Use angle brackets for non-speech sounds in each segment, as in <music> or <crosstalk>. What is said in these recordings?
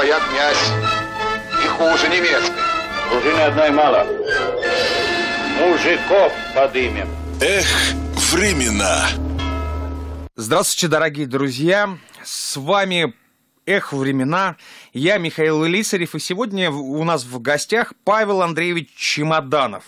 своя, князь, и хуже немецкой. Пружины одной мало. Мужиков подымем. Эх, времена. Здравствуйте, дорогие друзья. С вами «Эх, времена». Я Михаил Лисарев, и сегодня у нас в гостях Павел Андреевич Чемоданов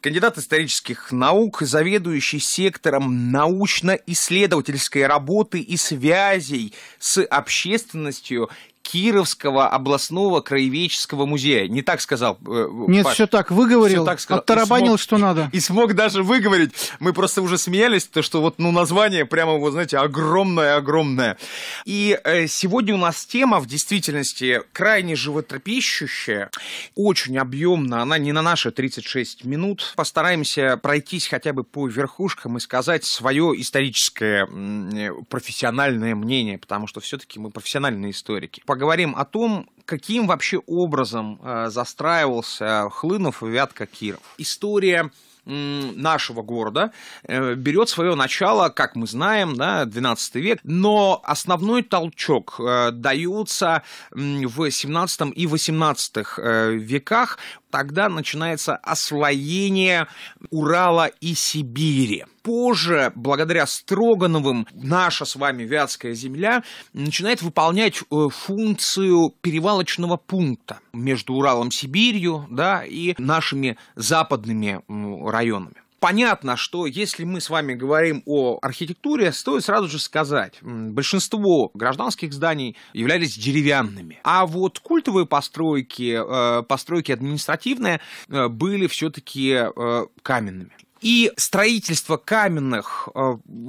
кандидат исторических наук, заведующий сектором научно-исследовательской работы и связей с общественностью Кировского областного краеведческого музея. Не так сказал. Э, Нет, все так выговорил, так сказал. оттарабанил, смог, что надо. И, <laughs> и смог даже выговорить. Мы просто уже смеялись, то что вот ну название прямо вот знаете огромное, огромное. И э, сегодня у нас тема в действительности крайне животрепещущая, очень объемная. Она не на наши 36 минут. Постараемся пройтись хотя бы по верхушкам и сказать свое историческое э, профессиональное мнение, потому что все-таки мы профессиональные историки поговорим о том, каким вообще образом э, застраивался Хлынов и Вятка Киров. История нашего города э, берет свое начало, как мы знаем, да, 12 век, но основной толчок э, даются в 17 и 18 э, веках, тогда начинается освоение Урала и Сибири. Позже, благодаря Строгановым, наша с вами Вятская земля начинает выполнять функцию перевалочного пункта между Уралом, и Сибирью да, и нашими западными районами районами. Понятно, что если мы с вами говорим о архитектуре, стоит сразу же сказать, большинство гражданских зданий являлись деревянными. А вот культовые постройки, э, постройки административные э, были все-таки э, каменными. И строительство каменных э,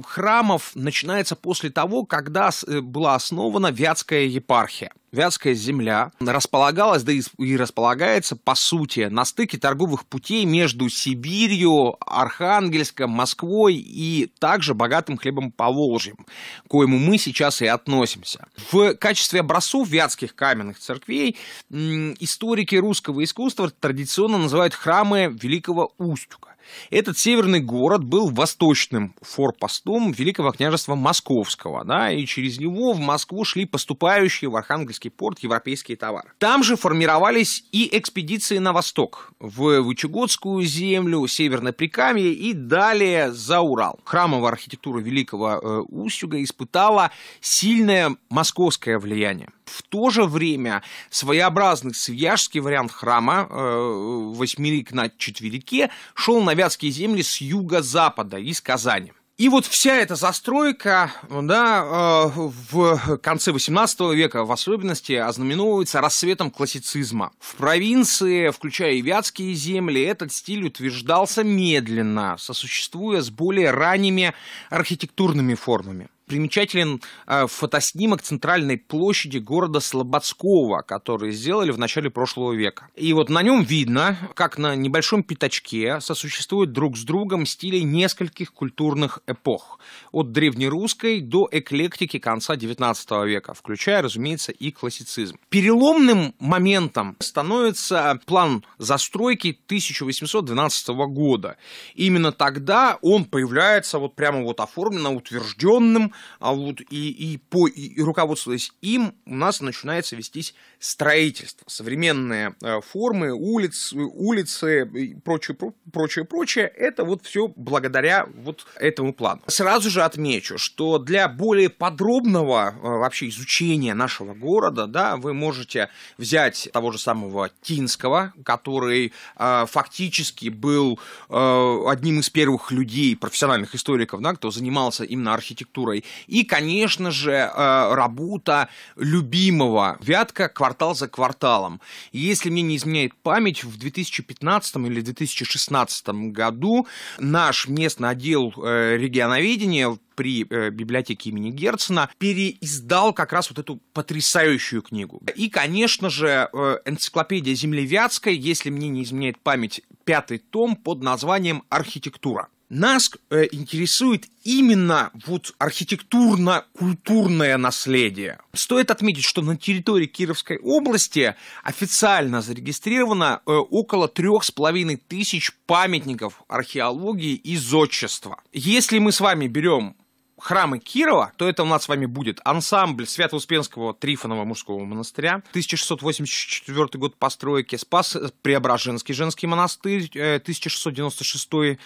храмов начинается после того, когда э, была основана Вятская епархия. Вятская земля располагалась, да и располагается, по сути, на стыке торговых путей между Сибирью, Архангельском, Москвой и также богатым хлебом по к коему мы сейчас и относимся. В качестве образцов вятских каменных церквей историки русского искусства традиционно называют храмы Великого Устюга. Этот северный город был восточным форпостом Великого княжества Московского, да, и через него в Москву шли поступающие в Архангельский порт европейские товары. Там же формировались и экспедиции на восток, в Вычегодскую землю, Северное Прикамье и далее за Урал. Храмовая архитектура Великого э, Устюга испытала сильное московское влияние. В то же время своеобразный свияжский вариант храма э, «Восьмерик на четверике» шел на Вятские земли с юго-запада, из Казани. И вот вся эта застройка да, э, в конце XVIII века в особенности ознаменовывается рассветом классицизма. В провинции, включая и вятские земли, этот стиль утверждался медленно, сосуществуя с более ранними архитектурными формами примечателен э, фотоснимок центральной площади города Слободского, который сделали в начале прошлого века. И вот на нем видно, как на небольшом пятачке сосуществуют друг с другом стили нескольких культурных эпох. От древнерусской до эклектики конца XIX века, включая, разумеется, и классицизм. Переломным моментом становится план застройки 1812 года. Именно тогда он появляется вот прямо вот оформленно утвержденным а вот и, и, по, и, и руководствуясь им, у нас начинается вестись строительство, современные э, формы, улиц, улицы и прочее, прочее, прочее. Это вот все благодаря вот этому плану. Сразу же отмечу, что для более подробного э, вообще изучения нашего города, да, вы можете взять того же самого Тинского, который э, фактически был э, одним из первых людей, профессиональных историков, да, кто занимался именно архитектурой и, конечно же, э, работа любимого Вятка «Квартал за кварталом». если мне не изменяет память, в 2015 или 2016 году наш местный отдел э, регионоведения при э, библиотеке имени Герцена, переиздал как раз вот эту потрясающую книгу. И, конечно же, э, энциклопедия Землевятской, если мне не изменяет память, пятый том под названием «Архитектура» нас э, интересует именно вот архитектурно-культурное наследие. Стоит отметить, что на территории Кировской области официально зарегистрировано э, около трех с половиной тысяч памятников археологии и зодчества. Если мы с вами берем храмы Кирова, то это у нас с вами будет ансамбль Свято-Успенского Трифонова мужского монастыря, 1684 год постройки, Спас Преображенский женский монастырь, 1696-1883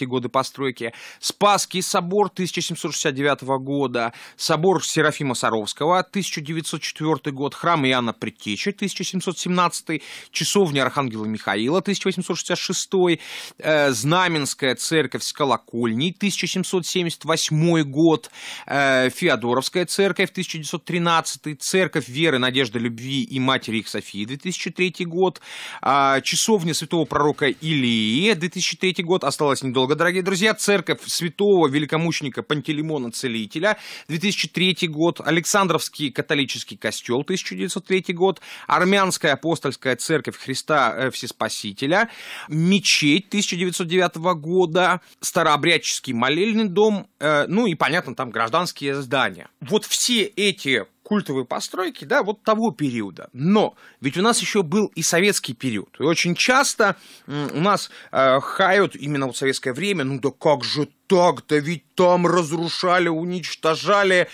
э, годы постройки, Спасский собор 1769 года, собор Серафима Саровского, 1904 год, храм Иоанна Предтечи, 1717, часовня Архангела Михаила, 1866, э, Знаменская церковь с колокольней, 1770 1978 год, э, Феодоровская церковь, 1913, Церковь веры, надежды, любви и матери их Софии, 2003 год, а, Часовня святого пророка Илии, 2003 год, осталось недолго, дорогие друзья, Церковь святого великомученика Пантелеймона Целителя, 2003 год, Александровский католический костел, 1903 год, Армянская апостольская церковь Христа э, Всеспасителя, мечеть 1909 года, Старообрядческий молельный дом, Э, ну и понятно, там гражданские здания. Вот все эти культовые постройки, да, вот того периода. Но ведь у нас еще был и советский период. И очень часто у нас э, хают именно вот советское время, ну да как же так, да ведь там разрушали, уничтожали.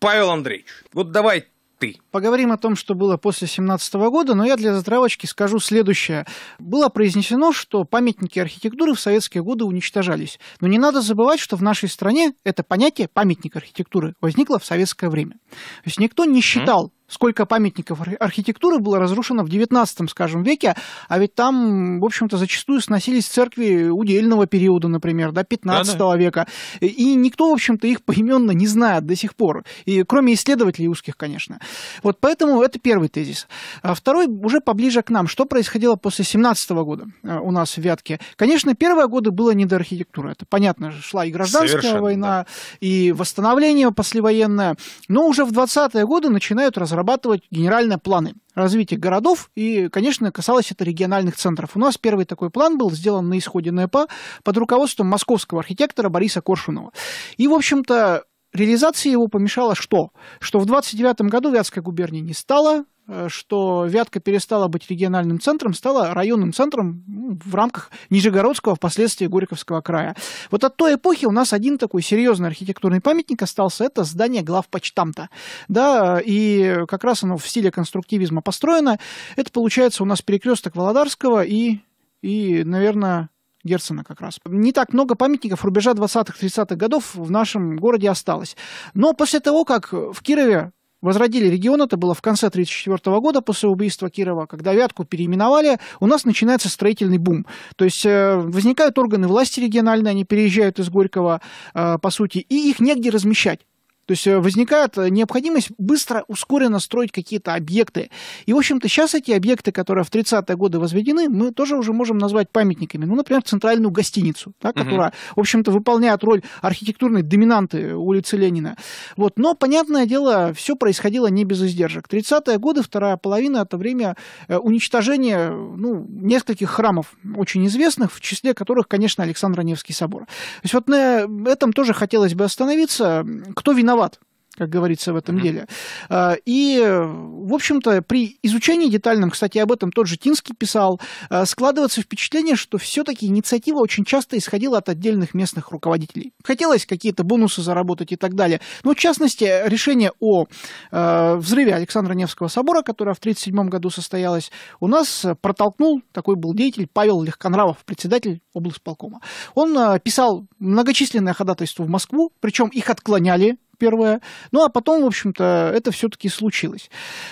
Павел Андреевич, вот давай ты. Поговорим о том, что было после 17 года, но я для затравочки скажу следующее. Было произнесено, что памятники архитектуры в советские годы уничтожались. Но не надо забывать, что в нашей стране это понятие памятник архитектуры возникло в советское время. То есть никто не считал сколько памятников архитектуры было разрушено в 19, скажем, веке, а ведь там, в общем-то, зачастую сносились церкви удельного периода, например, до 15 да, да. века, и никто, в общем-то, их поименно не знает до сих пор, и, кроме исследователей узких, конечно. Вот поэтому это первый тезис. А второй уже поближе к нам. Что происходило после 17 года э, у нас в Вятке? Конечно, первые годы было не до архитектуры, это понятно, шла и гражданская Совершенно, война, да. и восстановление послевоенное, но уже в 20-е годы начинают разрабатывать разрабатывать генеральные планы развития городов, и, конечно, касалось это региональных центров. У нас первый такой план был сделан на исходе НЭПа под руководством московского архитектора Бориса Коршунова. И, в общем-то, реализации его помешало что? Что в 29 году Вятская губерния не стала, Э, что Вятка перестала быть региональным центром, стала районным центром в рамках Нижегородского, впоследствии Горьковского края. Вот от той эпохи у нас один такой серьезный архитектурный памятник остался, это здание главпочтамта. Да, и как раз оно в стиле конструктивизма построено. Это получается у нас перекресток Володарского и, и наверное, Герцена как раз. Не так много памятников рубежа 20-30-х годов в нашем городе осталось. Но после того, как в Кирове возродили регион, это было в конце 1934 года после убийства Кирова, когда Вятку переименовали, у нас начинается строительный бум. То есть э, возникают органы власти региональные, они переезжают из Горького, э, по сути, и их негде размещать. То есть э, возникает э, необходимость быстро, ускоренно строить какие-то объекты. И, в общем-то, сейчас эти объекты, которые в 30-е годы возведены, мы тоже уже можем назвать памятниками. Ну, например, центральную гостиницу, да, которая, угу. в общем-то, выполняет роль архитектурной доминанты улицы Ленина. Вот. Но, понятное дело, все происходило не без издержек. 30-е годы, вторая половина, это время э, уничтожения ну, нескольких храмов очень известных, в числе которых, конечно, Александр Невский собор. То есть вот на этом тоже хотелось бы остановиться. Кто виноват виноват как говорится в этом mm-hmm. деле. А, и, в общем-то, при изучении детальном, кстати, об этом тот же Тинский писал, а, складывается впечатление, что все-таки инициатива очень часто исходила от отдельных местных руководителей. Хотелось какие-то бонусы заработать и так далее. Но, в частности, решение о а, взрыве Александра Невского собора, которое в 1937 году состоялось, у нас протолкнул, такой был деятель Павел Легконравов, председатель облсполкома. Он писал многочисленное ходатайство в Москву, причем их отклоняли первое. Ну, а потом, в общем-то, это все-таки случилось.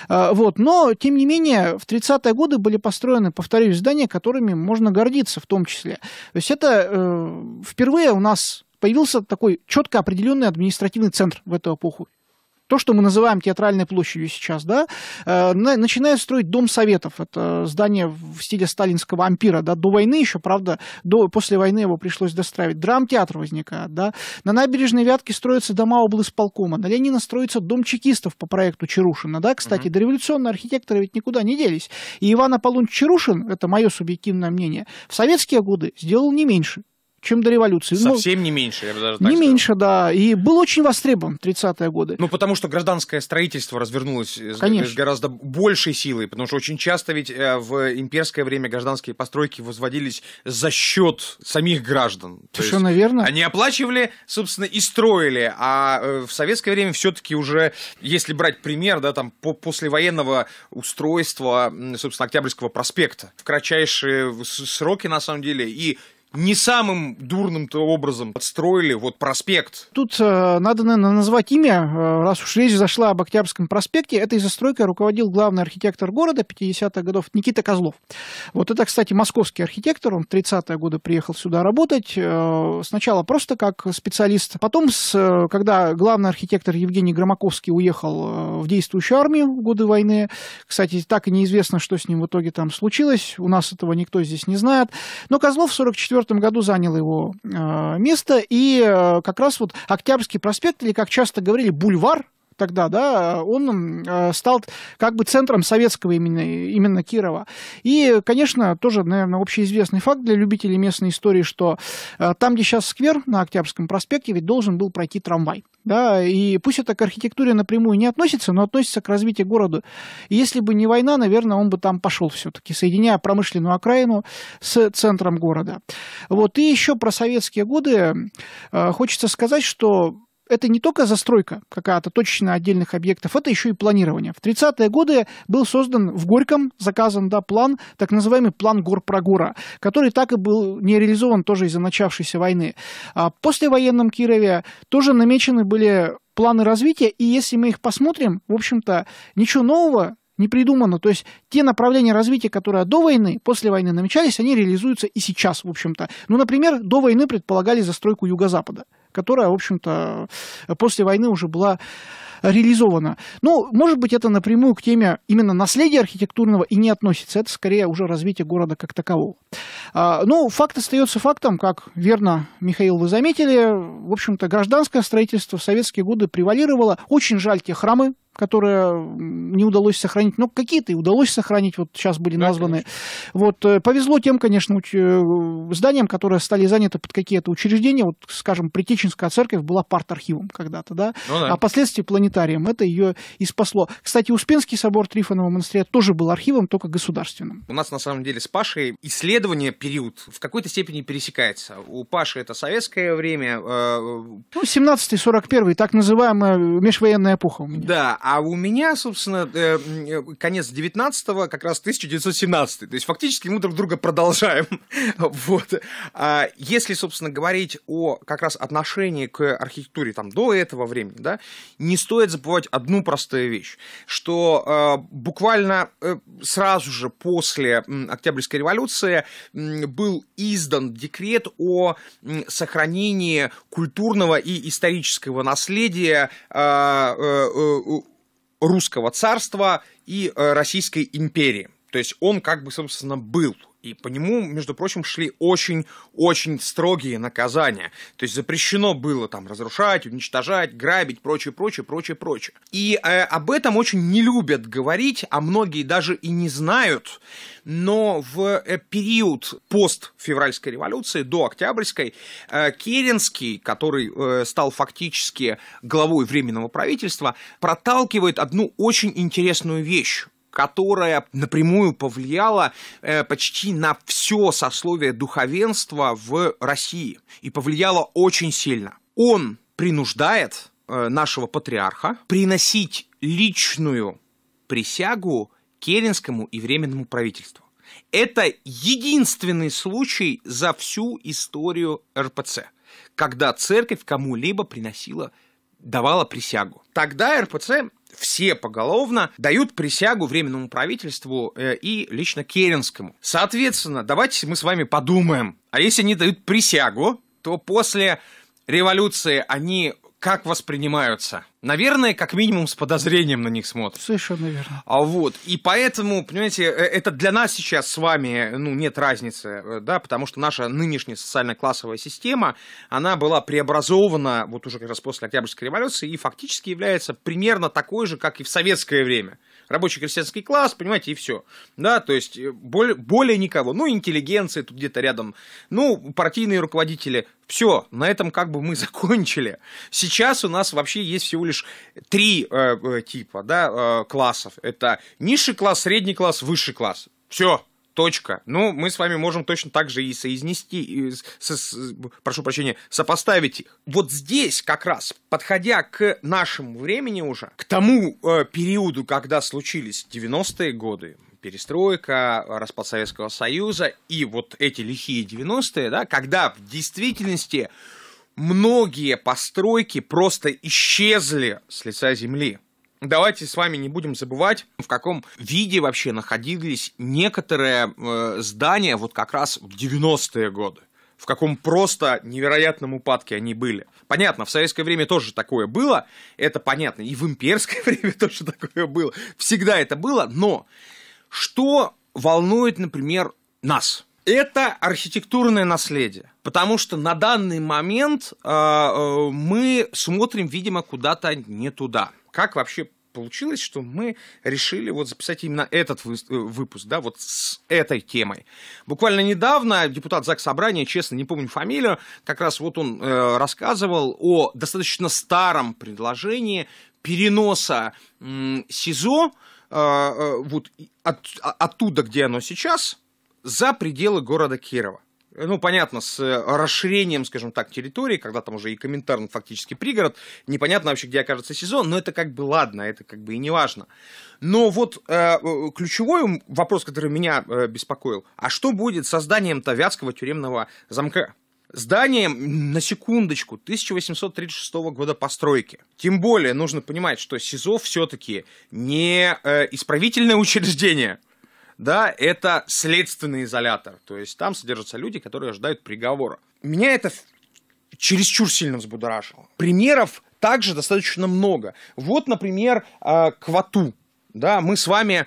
А, вот. Но, тем не менее, в 30-е годы были построены, повторюсь, здания, которыми можно гордиться в том числе. То есть это э, впервые у нас появился такой четко определенный административный центр в эту эпоху то, что мы называем театральной площадью сейчас, да, э, начинает строить Дом Советов. Это здание в стиле сталинского ампира, да, до войны еще, правда, до, после войны его пришлось достраивать. Драмтеатр возникает, да. На набережной Вятки строятся дома облсполкома, на Ленина строится Дом чекистов по проекту Чарушина, да, кстати, mm-hmm. дореволюционные архитекторы ведь никуда не делись. И Иван Аполлонович Чарушин, это мое субъективное мнение, в советские годы сделал не меньше чем до революции. Ну, Совсем ну, не меньше, я бы даже так Не сказал. меньше, да. И был очень востребован 30-е годы. Ну, потому что гражданское строительство развернулось э, Конечно. с гораздо большей силой, потому что очень часто ведь э, в имперское время гражданские постройки возводились за счет самих граждан. Совершенно верно. Они оплачивали, собственно, и строили, а э, в советское время все-таки уже, если брать пример, да, там, по послевоенного устройства, собственно, Октябрьского проспекта, в кратчайшие сроки, на самом деле, и не самым дурным-то образом отстроили вот проспект. Тут э, надо, наверное, назвать имя, э, раз уж речь зашла об Октябрьском проспекте. Этой застройкой руководил главный архитектор города 50-х годов Никита Козлов. Вот это, кстати, московский архитектор, он в 30-е годы приехал сюда работать. Э, сначала просто как специалист. Потом, с, э, когда главный архитектор Евгений Громаковский уехал э, в действующую армию в годы войны, кстати, так и неизвестно, что с ним в итоге там случилось. У нас этого никто здесь не знает. Но Козлов в 44 1994 году занял его э, место, и э, как раз вот Октябрьский проспект, или, как часто говорили, бульвар тогда, да, он э, стал как бы центром советского именно, именно Кирова. И, конечно, тоже, наверное, общеизвестный факт для любителей местной истории, что э, там, где сейчас сквер на Октябрьском проспекте, ведь должен был пройти трамвай. Да, и пусть это к архитектуре напрямую не относится, но относится к развитию города. И если бы не война, наверное, он бы там пошел все-таки, соединяя промышленную окраину с центром города. Вот. И еще про советские годы э, хочется сказать, что это не только застройка какая-то точечно отдельных объектов, это еще и планирование. В 30-е годы был создан в Горьком, заказан да, план, так называемый план Горпрогора, который так и был не реализован тоже из-за начавшейся войны. А после военном Кирове тоже намечены были планы развития, и если мы их посмотрим, в общем-то, ничего нового не придумано. То есть те направления развития, которые до войны, после войны намечались, они реализуются и сейчас, в общем-то. Ну, например, до войны предполагали застройку Юго-Запада которая, в общем-то, после войны уже была реализована. Ну, может быть, это напрямую к теме именно наследия архитектурного и не относится. Это скорее уже развитие города как такового. А, Но ну, факт остается фактом, как верно, Михаил, вы заметили. В общем-то, гражданское строительство в советские годы превалировало. Очень жаль те храмы, которое не удалось сохранить, но какие-то и удалось сохранить, вот сейчас были да, названы. Конечно. Вот э, повезло тем, конечно, э, зданиям, которые стали заняты под какие-то учреждения, вот, скажем, Притеченская церковь была архивом когда-то, да? Ну, да, а впоследствии планетарием, это ее и спасло. Кстати, Успенский собор Трифонова монастыря тоже был архивом, только государственным. У нас, на самом деле, с Пашей исследование период в какой-то степени пересекается. У Паши это советское время. Э... э ну, 17-41, так называемая межвоенная эпоха у меня. Да, а у меня, собственно, э, э, конец 19-го, как раз 1917 То есть фактически мы друг друга продолжаем. <laughs> вот. А Если, собственно, говорить о как раз отношении к архитектуре там, до этого времени, да, не стоит забывать одну простую вещь, что э, буквально сразу же после Октябрьской революции был издан декрет о сохранении культурного и исторического наследия русского царства и э, Российской империи. То есть он как бы, собственно, был. И по нему, между прочим, шли очень-очень строгие наказания. То есть запрещено было там разрушать, уничтожать, грабить, прочее, прочее, прочее, прочее. И э, об этом очень не любят говорить, а многие даже и не знают. Но в э, период постфевральской революции до Октябрьской э, Керенский, который э, стал фактически главой Временного правительства, проталкивает одну очень интересную вещь которая напрямую повлияла э, почти на все сословие духовенства в России и повлияла очень сильно. Он принуждает э, нашего патриарха приносить личную присягу Керенскому и Временному правительству. Это единственный случай за всю историю РПЦ, когда церковь кому-либо приносила, давала присягу. Тогда РПЦ все поголовно дают присягу Временному правительству э, и лично Керенскому. Соответственно, давайте мы с вами подумаем. А если они дают присягу, то после революции они как воспринимаются. Наверное, как минимум с подозрением на них смотрят. Совершенно верно. А вот, и поэтому, понимаете, э, это для нас сейчас с вами, ну, нет разницы, э, да, потому что наша нынешняя социально-классовая система, она была преобразована вот уже как раз после Октябрьской революции и фактически является примерно такой же, как и в советское время рабочий крестьянский класс, понимаете, и все. Да, то есть э, более, более никого. Ну, интеллигенция тут где-то рядом, ну, партийные руководители. Все, на этом как бы мы <laughs> закончили. Сейчас у нас вообще есть всего лишь три э, э, типа да, э, классов. Это низший класс, средний класс, высший класс. Все, Точка. Ну, мы с вами можем точно так же и соизнести, и, со, с, прошу прощения, сопоставить их. Вот здесь как раз, подходя к нашему времени уже, к тому э, периоду, когда случились 90-е годы, перестройка, распад Советского Союза и вот эти лихие 90-е, да, когда в действительности многие постройки просто исчезли с лица земли. Давайте с вами не будем забывать, в каком виде вообще находились некоторые э, здания вот как раз в 90-е годы в каком просто невероятном упадке они были. Понятно, в советское время тоже такое было, это понятно, и в имперское <laughs> время тоже такое было, всегда это было, но что волнует, например, нас? Это архитектурное наследие, потому что на данный момент э, э, мы смотрим, видимо, куда-то не туда как вообще получилось, что мы решили вот записать именно этот э, выпуск, да, вот с этой темой. Буквально недавно депутат ЗАГС Собрания, честно, не помню фамилию, как раз вот он э, рассказывал о достаточно старом предложении переноса э, СИЗО э, э вот от, оттуда, где оно сейчас, за пределы города Кирова ну, понятно, с э, расширением, скажем так, территории, когда там уже и комментарий фактически пригород, непонятно вообще, где окажется сезон, но это как бы ладно, это как бы и не важно. Но вот э, э ключевой вопрос, который меня э, беспокоил, а что будет с созданием-то Вятского тюремного замка? зданием на секундочку, 1836 года постройки. Тем более нужно понимать, что СИЗО все-таки не э, исправительное учреждение, да, это следственный изолятор. То есть там содержатся люди, которые ожидают приговора. Меня это чересчур сильно взбудоражило. Примеров также достаточно много. Вот, например, а, Квату. Да, мы с вами э,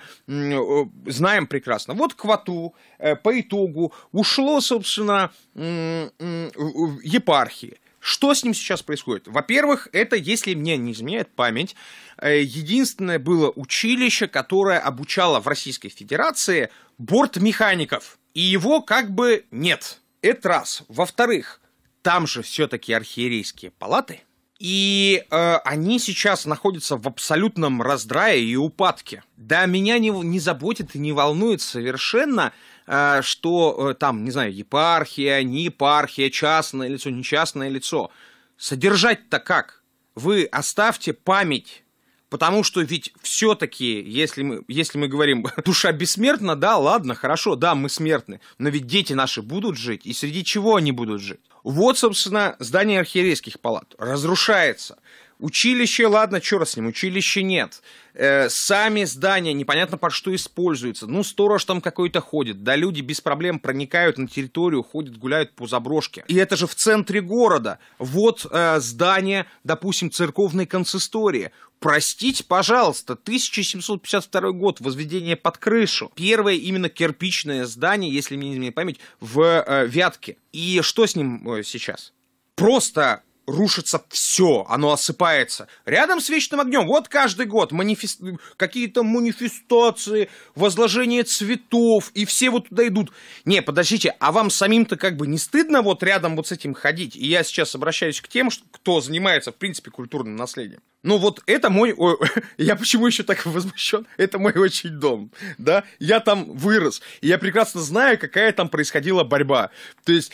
знаем прекрасно. Вот Квату э, по итогу ушло, собственно, епархии. Что с ним сейчас происходит? Во-первых, это, если мне не изменяет память, Э, единственное было училище, которое обучало в Российской Федерации бортмехаников. И его как бы нет. Это раз. Во-вторых, там же все-таки архиерейские палаты. И э, они сейчас находятся в абсолютном раздрае и упадке. Да, меня не, не заботит и не волнует совершенно, э, что э, там, не знаю, епархия, не епархия, частное лицо, нечастное лицо. Содержать-то как? Вы оставьте память Потому что ведь все-таки, если мы, если мы говорим, <laughs> душа бессмертна, да, ладно, хорошо, да, мы смертны, но ведь дети наши будут жить, и среди чего они будут жить? Вот, собственно, здание архиерейских палат разрушается. Училище, ладно, черт с ним, училище нет. Э, сами здания непонятно под что используются. Ну, сторож там какой-то ходит. Да люди без проблем проникают на территорию, ходят, гуляют по заброшке. И это же в центре города. Вот э, здание, допустим, церковной консистории. Простите, пожалуйста, 1752 год, возведение под крышу. Первое именно кирпичное здание, если мне не изменяет память, в э, Вятке. И что с ним э, сейчас? Просто рушится все, оно осыпается. Рядом с вечным огнем, вот каждый год манифест... какие-то манифестации, возложение цветов, и все вот туда идут. Не, подождите, а вам самим-то как бы не стыдно вот рядом вот с этим ходить? И я сейчас обращаюсь к тем, что кто занимается, в принципе, культурным наследием. Ну вот это мой... <laughs> Я почему еще так возмущен? Это мой очень дом, да? Я там вырос, и я прекрасно знаю, какая там происходила борьба. То есть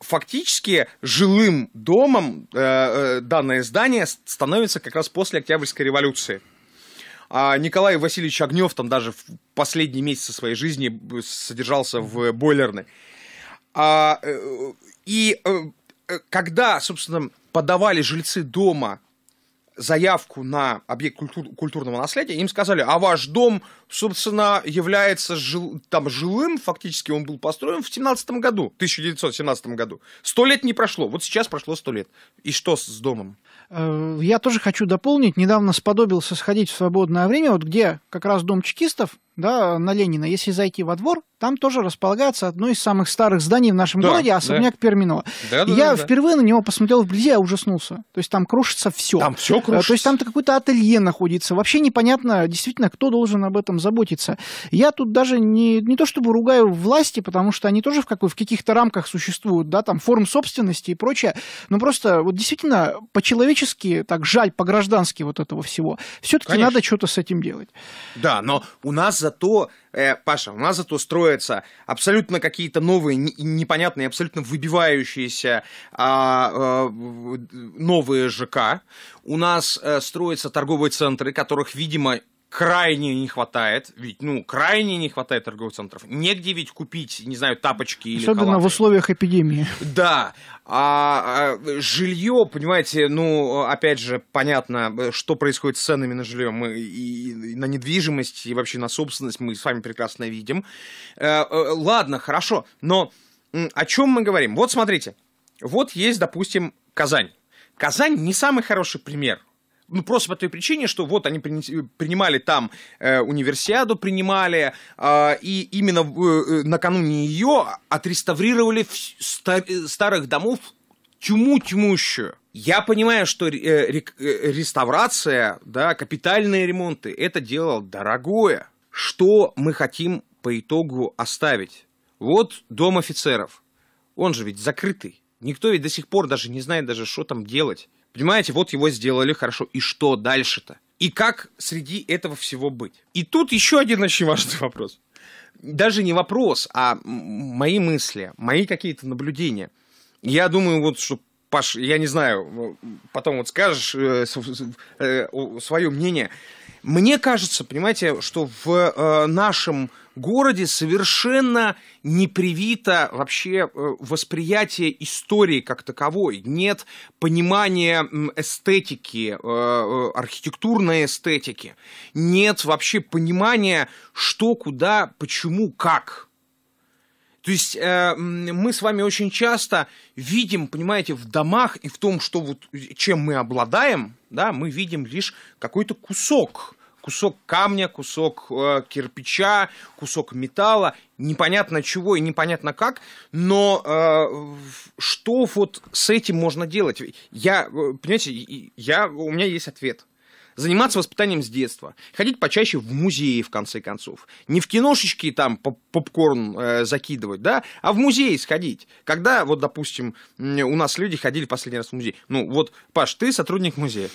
фактически жилым домом э, э, данное здание становится как раз после Октябрьской революции. А Николай Васильевич Огнев там даже в последние месяцы своей жизни содержался в бойлерной. А, э, и когда, собственно, подавали жильцы дома заявку на объект культур, культурного наследия, им сказали, а ваш дом, собственно, является жил, там жилым, фактически он был построен в 17 году, 1917 году. Сто лет не прошло, вот сейчас прошло сто лет. И что с домом? Э, я тоже хочу дополнить. Недавно сподобился сходить в свободное время, вот где как раз дом чекистов, да, на Ленина, если зайти во двор, там тоже располагается одно из самых старых зданий в нашем да, городе, а особняк да. Перминова. Да, да, я да, да. впервые на него посмотрел вблизи, я ужаснулся. То есть там крушится все. Там все крушится. Э, то есть там то какое-то ателье находится. Вообще непонятно, действительно, кто должен об этом заботиться. Я тут даже не, не то чтобы ругаю власти, потому что они тоже в, какой, в каких-то рамках существуют, да, там форм собственности и прочее. Но просто вот действительно по-человечески, так жаль, по-граждански вот этого всего. Все-таки надо что-то с этим делать. Да, но у нас зато, э, Паша, у нас зато строятся абсолютно какие-то новые, не, непонятные, абсолютно выбивающиеся а, а, новые ЖК. У нас э, строятся торговые центры, которых, видимо, крайне не хватает, ведь, ну, крайне не хватает торговых центров. Негде ведь купить, не знаю, тапочки Особенно или Особенно в условиях эпидемии. Да. А, а жилье, понимаете, ну, опять же, понятно, что происходит с ценами на жилье. Мы и, и на недвижимость, и вообще на собственность мы с вами прекрасно видим. А, ладно, хорошо, но о чем мы говорим? Вот смотрите, вот есть, допустим, Казань. Казань не самый хороший пример ну, просто по той причине, что вот они принимали там э, универсиаду, принимали, э, и именно э, э, накануне ее отреставрировали ста э, старых домов тьму тьмущую. Я понимаю, что э, реставрация, да, капитальные ремонты, это дело дорогое. Что мы хотим по итогу оставить? Вот дом офицеров. Он же ведь закрытый. Никто ведь до сих пор даже не знает, даже что там делать. Понимаете, вот его сделали хорошо. И что дальше-то? И как среди этого всего быть? И тут еще один очень важный <laughs> вопрос. Даже не вопрос, а мои мысли, мои какие-то наблюдения. Я думаю, вот что Паш, я не знаю, потом вот скажешь э, э, свое мнение. Мне кажется, понимаете, что в э, нашем городе совершенно не привито вообще э, восприятие истории как таковой. Нет понимания эстетики, э, э, архитектурной эстетики. Нет вообще понимания, что, куда, почему, как. То есть э, мы с вами очень часто видим, понимаете, в домах и в том, что вот, чем мы обладаем, да, мы видим лишь какой-то кусок кусок камня, кусок э, кирпича, кусок металла, непонятно чего и непонятно как, но э, что вот с этим можно делать? Я, э, понимаете, я, у меня есть ответ заниматься воспитанием с детства, ходить почаще в музеи, в конце концов. Не в киношечки там поп попкорн э, закидывать, да, а в музей сходить. Когда, вот, допустим, у нас люди ходили последний раз в музей. Ну, вот, Паш, ты сотрудник музея.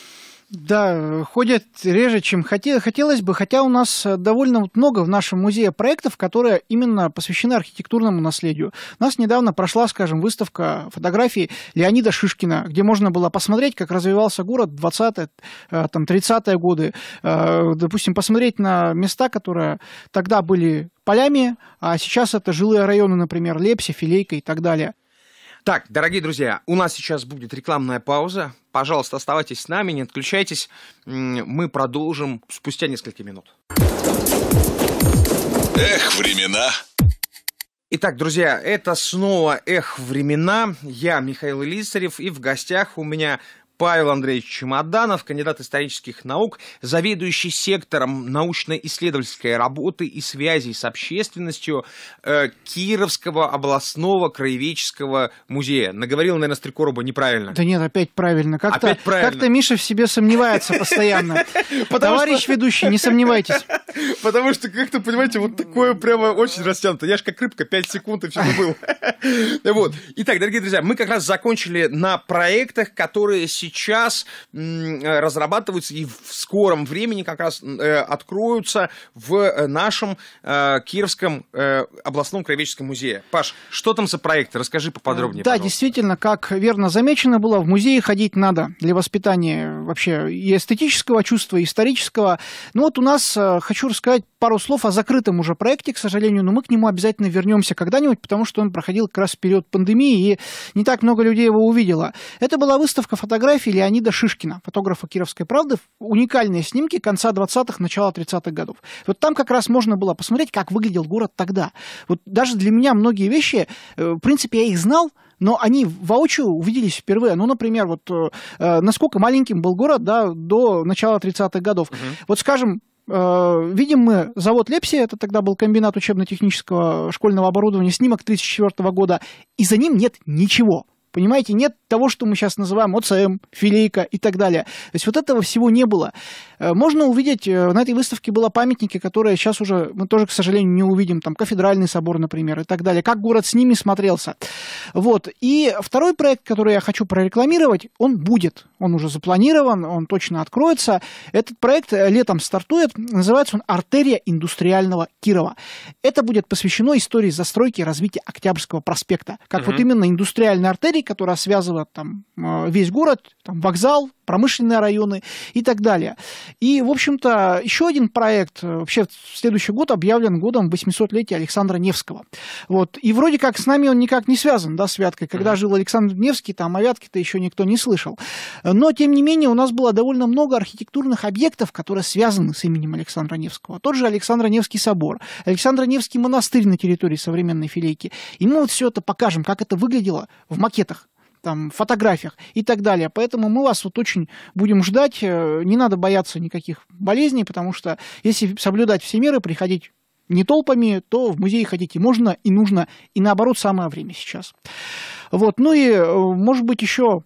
Да, ходят реже, чем хотел, хотелось бы, хотя у нас э, довольно много в нашем музее проектов, которые именно посвящены архитектурному наследию. У нас недавно прошла, скажем, выставка фотографий Леонида Шишкина, где можно было посмотреть, как развивался город в 20-30-е э, годы. Э, допустим, посмотреть на места, которые тогда были полями, а сейчас это жилые районы, например, Лепси, Филейка и так далее. Так, дорогие друзья, у нас сейчас будет рекламная пауза. Пожалуйста, оставайтесь с нами, не отключайтесь. Мы продолжим спустя несколько минут. Эх, времена. Итак, друзья, это снова «Эх, времена». Я Михаил Лисарев, и в гостях у меня Павел Андреевич Чемоданов, кандидат исторических наук, заведующий сектором научно-исследовательской работы и связей с общественностью э, Кировского областного краеведческого музея. Наговорил, наверное, Стрекоруба неправильно. Да нет, опять правильно. Как-то, опять правильно. как-то Миша в себе сомневается постоянно. <laughs> Товарищ ведущий, не сомневайтесь. <laughs> Потому что как-то, понимаете, вот такое прямо очень растянуто. Я же как рыбка, 5 секунд и все забыл. <laughs> Вот. Итак, дорогие друзья, мы как раз закончили на проектах, которые сейчас сейчас э, разрабатываются и в скором времени как раз э, откроются в э, нашем Кировском областном краеведческом музее. Паш, что там за проект? Расскажи поподробнее. Да, пожалуйста. действительно, как верно замечено было, в музее ходить надо для воспитания вообще и эстетического чувства, и исторического. Ну вот у нас, хочу рассказать, пару слов о закрытом уже проекте, к сожалению, но мы к нему обязательно вернемся когда-нибудь, потому что он проходил как раз в период пандемии, и не так много людей его увидело. Это была выставка фотографий Леонида Шишкина, фотографа «Кировской правды», уникальные снимки конца 20-х, начала 30-х годов. Вот там как раз можно было посмотреть, как выглядел город тогда. Вот даже для меня многие вещи, э, в принципе, я их знал, но они воочию увиделись впервые. Ну, например, вот э, э насколько маленьким был город да, до начала 30-х годов. Угу. Вот, скажем, Э, видим мы завод Лепси, это тогда был комбинат учебно-технического школьного оборудования, снимок 1934 года, и за ним нет ничего. Понимаете, нет того, что мы сейчас называем ОЦМ, филейка и так далее. То есть вот этого всего не было. Э, можно увидеть, э, на этой выставке было памятники, которые сейчас уже мы тоже, к сожалению, не увидим. Там Кафедральный собор, например, и так далее. Как город с ними смотрелся. Вот. И второй проект, который я хочу прорекламировать, он будет. Он уже запланирован, он точно откроется. Этот проект э, летом стартует. Называется он «Артерия индустриального Кирова». Это будет посвящено истории застройки и развития Октябрьского проспекта. Как угу. вот именно индустриальная артерия которая связывает там э, весь город, там вокзал, промышленные районы и так далее. И, в общем-то, еще один проект, э, вообще следующий год объявлен годом 800-летия Александра Невского. Вот. И вроде как с нами он никак не связан, да, с Вяткой. Когда жил Александр Невский, там о Вятке-то еще никто не слышал. Но, тем не менее, у нас было довольно много архитектурных объектов, которые связаны с именем Александра Невского. Тот же Александр Невский собор, Александр Невский монастырь на территории современной Филейки. И мы вот все это покажем, как это выглядело в макетах там, фотографиях и так далее. Поэтому мы вас вот очень будем ждать. Э, не надо бояться никаких болезней, потому что если соблюдать все меры, приходить не толпами, то в музей ходите можно и нужно, и наоборот, самое время сейчас. Вот. Ну и, э, может быть, еще,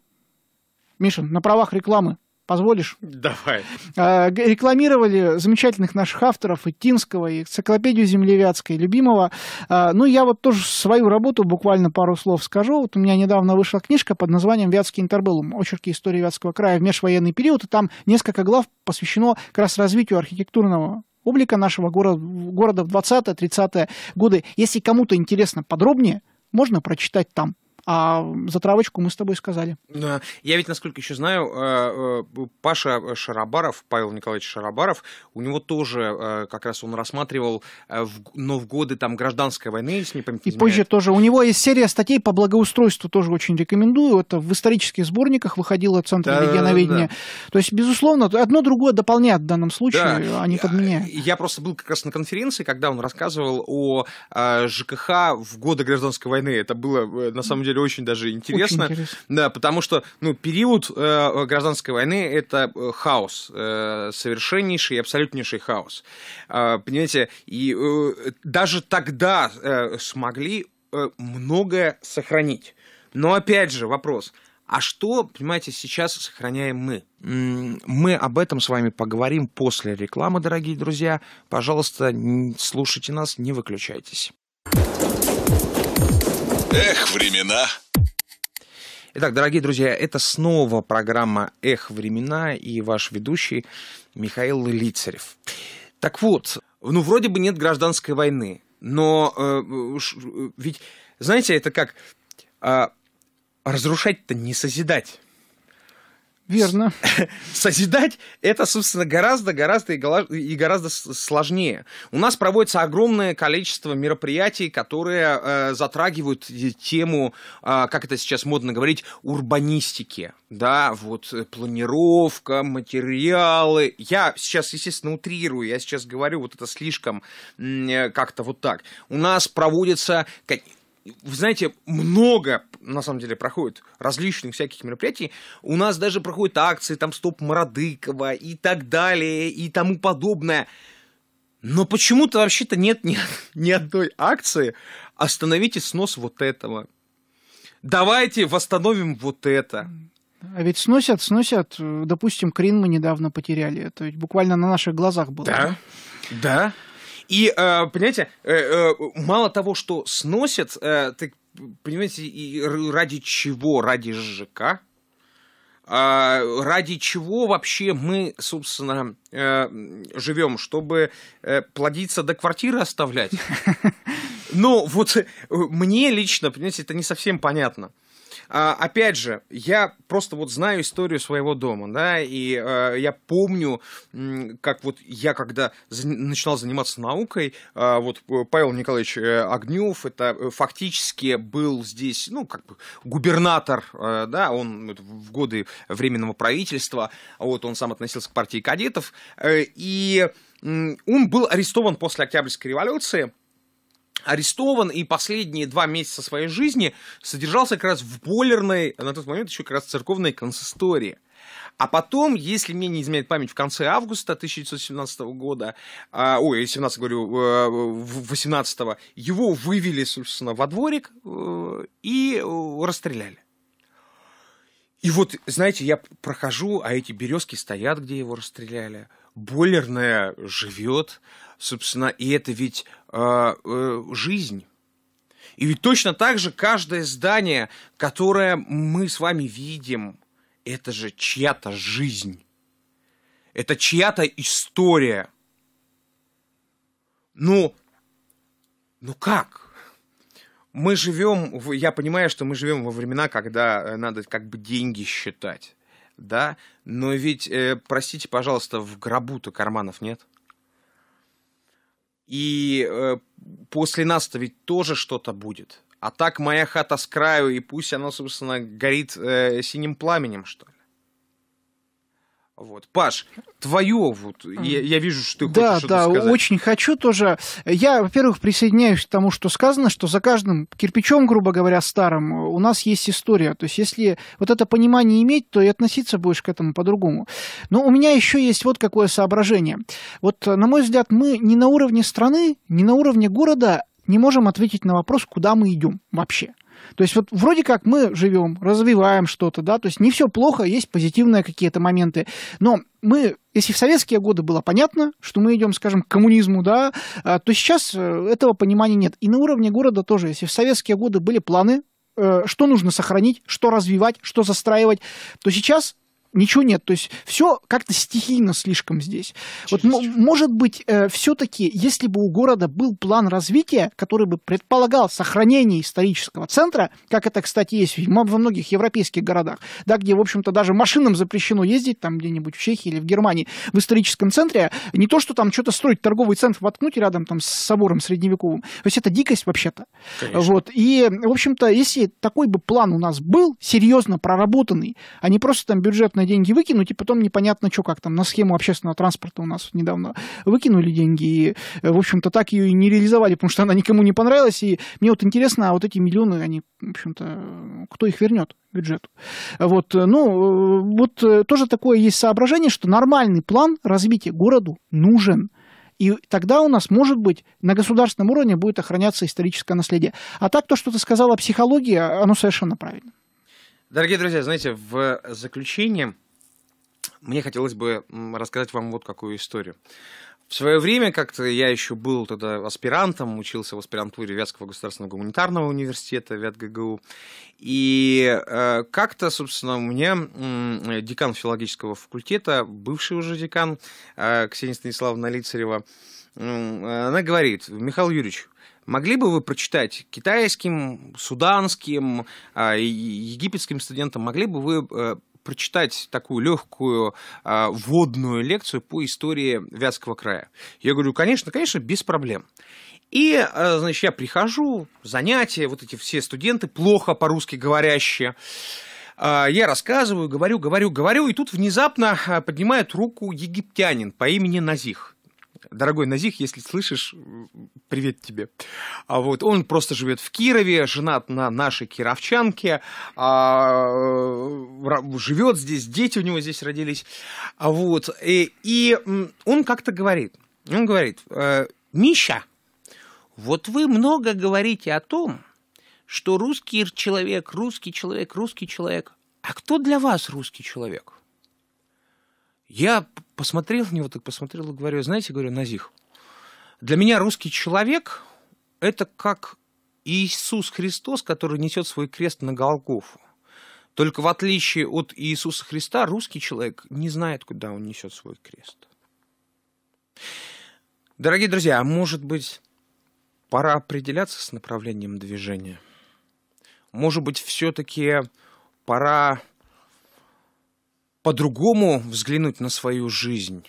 Миша, на правах рекламы позволишь? Давай. Э, рекламировали замечательных наших авторов, и Тинского, и энциклопедию землевятской, любимого. Э, ну, я вот тоже свою работу буквально пару слов скажу. Вот у меня недавно вышла книжка под названием «Вятский интербеллум. Очерки истории Вятского края в межвоенный период», и там несколько глав посвящено как раз развитию архитектурного облика нашего города, города в 20-30-е годы. Если кому-то интересно подробнее, можно прочитать там. А за травочку мы с тобой сказали. Да. Я ведь, насколько еще знаю, э, э, Паша Шарабаров, Павел Николаевич Шарабаров, у него тоже э, как раз он рассматривал, но в годы там гражданской войны, если не помните. И позже тоже. У него есть серия статей по благоустройству, тоже очень рекомендую. Это в исторических сборниках выходило Центр да, регионоведения. Да. То есть, безусловно, одно другое дополняет в данном случае, да. они а подменяют. Я просто был как раз на конференции, когда он рассказывал о ЖКХ в годы гражданской войны. Это было, на самом деле, деле очень даже интересно. Очень интересно. Да, потому что ну, период э, гражданской войны это э, хаос, э, совершеннейший и абсолютнейший хаос. Э, понимаете, и э, даже тогда э, смогли э, многое сохранить. Но опять же вопрос, а что, понимаете, сейчас сохраняем мы? Мы об этом с вами поговорим после рекламы, дорогие друзья. Пожалуйста, слушайте нас, не выключайтесь. Эх, времена! Итак, дорогие друзья, это снова программа «Эх, времена» и ваш ведущий Михаил Лицарев. Так вот, ну, вроде бы нет гражданской войны, но э, э ведь, знаете, это как... Э, разрушать-то не созидать. Верно. <laughs> Созидать это, собственно, гораздо, гораздо и гораздо сложнее. У нас проводится огромное количество мероприятий, которые э, затрагивают тему, э, как это сейчас модно говорить, урбанистики. Да, вот э, планировка, материалы. Я сейчас, естественно, утрирую, я сейчас говорю вот это слишком э, как-то вот так. У нас проводятся вы знаете, много, на самом деле, проходит различных всяких мероприятий. У нас даже проходят акции, там, Стоп Мородыкова и так далее, и тому подобное. Но почему-то вообще-то нет ни, <laughs> ни одной акции «Остановите снос вот этого». Давайте восстановим вот это. А ведь сносят, сносят. Допустим, Крин мы недавно потеряли. Это ведь буквально на наших глазах было. Да, да. И, э, понимаете, э, э, мало того, что сносят, ты понимаете, и ради чего? Ради ЖК? А, ради чего вообще мы, собственно, живем, чтобы плодиться до квартиры оставлять? <laughs> Ну, вот мне лично, понимаете, это не совсем понятно. А, опять же, я просто вот знаю историю своего дома, да, и а, я помню, как вот я когда за, начинал заниматься наукой, а, вот э, Павел Николаевич э, Огнев, это фактически был здесь, ну, как бы губернатор, а, да, он в годы временного правительства, вот он сам относился к партии кадетов, и он был арестован после Октябрьской революции, арестован и последние два месяца своей жизни содержался как раз в бойлерной, на тот момент еще как раз церковной консистории. А потом, если мне не изменяет память, в конце августа 1917 года, э, ой, 17 говорю, э, 18 его вывели, собственно, во дворик э, и э, расстреляли. И вот, знаете, я прохожу, а эти березки стоят, где его расстреляли – бойлерная живет, собственно, и это ведь э, э, жизнь. И ведь точно так же каждое здание, которое мы с вами видим, это же чья-то жизнь. Это чья-то история. Ну, ну как? Мы живем, я понимаю, что мы живем во времена, когда э, надо как бы деньги считать да, но ведь, э, простите, пожалуйста, в гробу-то карманов нет. И э, после нас-то ведь тоже что-то будет. А так моя хата с краю, и пусть она, собственно, горит э, синим пламенем, что ли. Вот. Паш, твое, вот, я, я вижу, что ты хочешь да, что да, сказать. Да, очень хочу тоже. Я, во-первых, присоединяюсь к тому, что сказано, что за каждым кирпичом, грубо говоря, старым, у нас есть история. То есть, если вот это понимание иметь, то и относиться будешь к этому по-другому. Но у меня еще есть вот какое соображение. Вот, на мой взгляд, мы не на уровне страны, не на уровне города не можем ответить на вопрос, куда мы идем вообще. То есть вот вроде как мы живем, развиваем что-то, да, то есть не все плохо, есть позитивные какие-то моменты, но мы, если в советские годы было понятно, что мы идем, скажем, к коммунизму, да, а, то сейчас э, этого понимания нет. И на уровне города тоже, если в советские годы были планы, э, что нужно сохранить, что развивать, что застраивать, то сейчас ничего нет. То есть все как-то стихийно слишком здесь. Через вот, м- может быть, э, все-таки, если бы у города был план развития, который бы предполагал сохранение исторического центра, как это, кстати, есть во многих европейских городах, да, где, в общем-то, даже машинам запрещено ездить, там где-нибудь в Чехии или в Германии, в историческом центре, не то, что там что-то строить, торговый центр воткнуть рядом там с собором средневековым. То есть это дикость вообще-то. Вот. И, в общем-то, если такой бы план у нас был, серьезно проработанный, а не просто там бюджетный непонятно деньги выкинуть, и потом непонятно, что как там, на схему общественного транспорта у нас недавно выкинули деньги, и, э, в общем-то, так ее и не реализовали, потому что она никому не понравилась, и мне вот интересно, а вот эти миллионы, они, в общем-то, кто их вернет? бюджету. Вот, э, ну, э, вот тоже такое есть соображение, что нормальный план развития городу нужен. И тогда у нас, может быть, на государственном уровне будет охраняться историческое наследие. А так то, что ты сказала психология оно совершенно правильно. Дорогие друзья, знаете, в заключение мне хотелось бы рассказать вам вот какую историю. В свое время как-то я еще был тогда аспирантом, учился в аспирантуре Вятского государственного гуманитарного университета, ВятГГУ. И э, как-то, собственно, у меня декан филологического факультета, бывший уже декан э, Ксения Станиславовна Лицарева, э, она говорит, Михаил Юрьевич, Могли бы вы прочитать китайским, суданским, а, египетским студентам, могли бы вы э, прочитать такую легкую а, вводную лекцию по истории Вятского края? Я говорю, конечно, конечно, без проблем. И, э, значит, я прихожу, занятия, вот эти все студенты плохо по-русски говорящие. А, я рассказываю, говорю, говорю, говорю, и тут внезапно поднимает руку египтянин по имени Назих. Дорогой Назих, если слышишь, привет тебе. А вот он просто живет в Кирове, женат на нашей кировчанке, а, э, живет здесь, дети у него здесь родились. А вот, э, и, и он как-то говорит, он говорит, э, Миша, вот вы много говорите о том, что русский человек, русский человек, русский человек. А кто для вас русский человек? Я посмотрел на него, так посмотрел и говорю, знаете, говорю, Назих, для меня русский человек – это как Иисус Христос, который несет свой крест на Голгофу. Только в отличие от Иисуса Христа, русский человек не знает, куда он несет свой крест. Дорогие друзья, а может быть, пора определяться с направлением движения? Может быть, все-таки пора по-другому взглянуть на свою жизнь.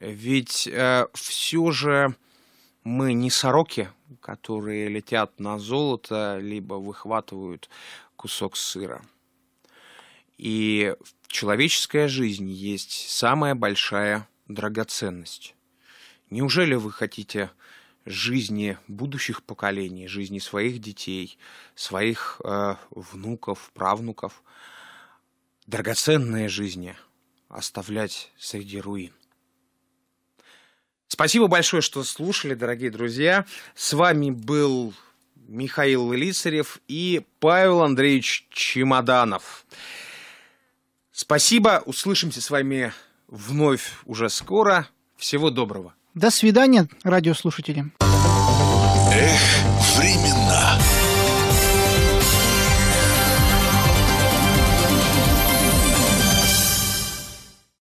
Ведь э, все же мы не сороки, которые летят на золото, либо выхватывают кусок сыра. И человеческая жизнь есть самая большая драгоценность. Неужели вы хотите жизни будущих поколений, жизни своих детей, своих э, внуков, правнуков – драгоценные жизни оставлять среди руин. Спасибо большое, что слушали, дорогие друзья. С вами был Михаил Лицарев и Павел Андреевич Чемоданов. Спасибо, услышимся с вами вновь уже скоро. Всего доброго. До свидания, радиослушатели. Эх, временно.